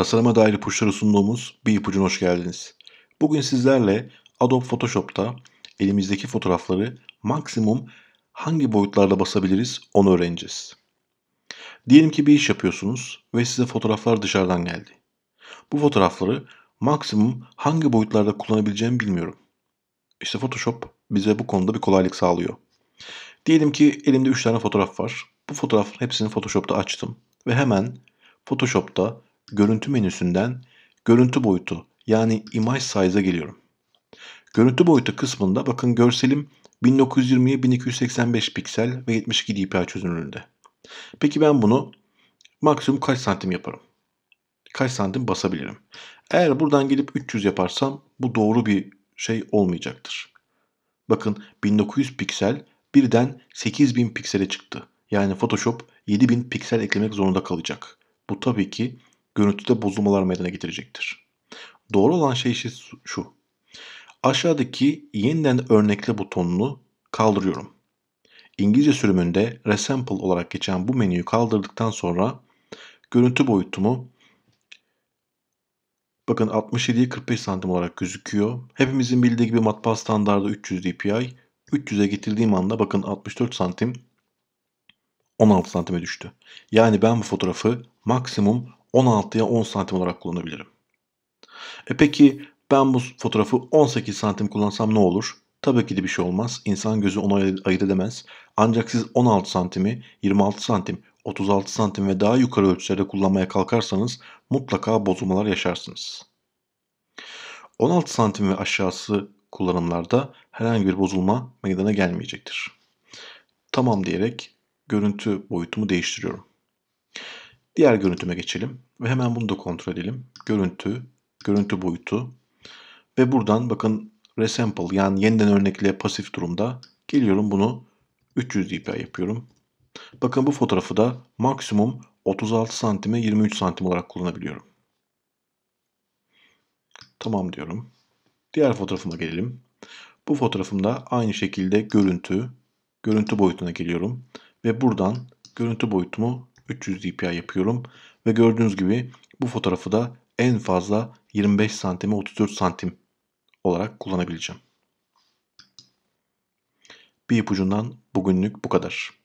Tasarıma dair ipuçları sunduğumuz bir ipucuna hoş geldiniz. Bugün sizlerle Adobe Photoshop'ta elimizdeki fotoğrafları maksimum hangi boyutlarda basabiliriz onu öğreneceğiz. Diyelim ki bir iş yapıyorsunuz ve size fotoğraflar dışarıdan geldi. Bu fotoğrafları maksimum hangi boyutlarda kullanabileceğimi bilmiyorum. İşte Photoshop bize bu konuda bir kolaylık sağlıyor. Diyelim ki elimde 3 tane fotoğraf var. Bu fotoğrafların hepsini Photoshop'ta açtım ve hemen Photoshop'ta görüntü menüsünden görüntü boyutu yani image size'a geliyorum. Görüntü boyutu kısmında bakın görselim 1920'ye 1285 piksel ve 72 dpi çözünürlüğünde. Peki ben bunu maksimum kaç santim yaparım? Kaç santim basabilirim? Eğer buradan gelip 300 yaparsam bu doğru bir şey olmayacaktır. Bakın 1900 piksel birden 8000 piksele çıktı. Yani Photoshop 7000 piksel eklemek zorunda kalacak. Bu tabii ki görüntüde bozulmalar meydana getirecektir. Doğru olan şey şu. Aşağıdaki yeniden örnekle butonunu kaldırıyorum. İngilizce sürümünde Resample olarak geçen bu menüyü kaldırdıktan sonra görüntü boyutumu bakın 67'ye 45 santim olarak gözüküyor. Hepimizin bildiği gibi matbaa standardı 300 dpi. 300'e getirdiğim anda bakın 64 santim 16 santime düştü. Yani ben bu fotoğrafı maksimum 16'ya 10 santim olarak kullanabilirim. E peki ben bu fotoğrafı 18 santim kullansam ne olur? Tabii ki de bir şey olmaz. İnsan gözü onu ayırt edemez. Ancak siz 16 santimi, 26 santim, 36 santim ve daha yukarı ölçülerde kullanmaya kalkarsanız mutlaka bozulmalar yaşarsınız. 16 santim ve aşağısı kullanımlarda herhangi bir bozulma meydana gelmeyecektir. Tamam diyerek görüntü boyutumu değiştiriyorum. Diğer görüntüme geçelim ve hemen bunu da kontrol edelim. Görüntü, görüntü boyutu ve buradan bakın resample yani yeniden örnekle pasif durumda geliyorum bunu 300 dpi yapıyorum. Bakın bu fotoğrafı da maksimum 36 santime 23 santim olarak kullanabiliyorum. Tamam diyorum. Diğer fotoğrafıma gelelim. Bu fotoğrafımda aynı şekilde görüntü, görüntü boyutuna geliyorum ve buradan görüntü boyutumu 300 dpi yapıyorum. Ve gördüğünüz gibi bu fotoğrafı da en fazla 25 santime 34 santim olarak kullanabileceğim. Bir ipucundan bugünlük bu kadar.